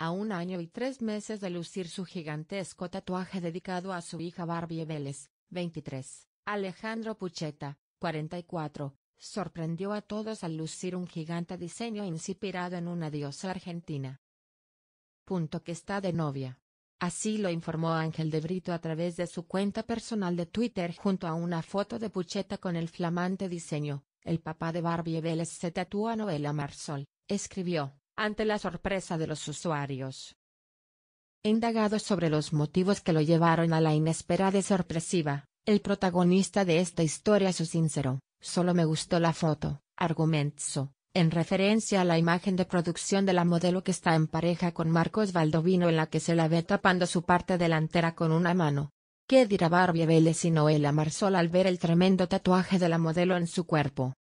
a un año y tres meses de lucir su gigantesco tatuaje dedicado a su hija Barbie Vélez, 23, Alejandro Pucheta, 44, sorprendió a todos al lucir un gigante diseño inspirado en una diosa argentina. Punto que está de novia. Así lo informó Ángel de Brito a través de su cuenta personal de Twitter junto a una foto de Pucheta con el flamante diseño, el papá de Barbie Vélez se tatúa novela Marsol, escribió ante la sorpresa de los usuarios. Indagado sobre los motivos que lo llevaron a la inesperada y sorpresiva, el protagonista de esta historia es sincero, solo me gustó la foto, argumento, en referencia a la imagen de producción de la modelo que está en pareja con Marcos Valdovino en la que se la ve tapando su parte delantera con una mano. ¿Qué dirá Barbie Vélez y Noel Marsol al ver el tremendo tatuaje de la modelo en su cuerpo?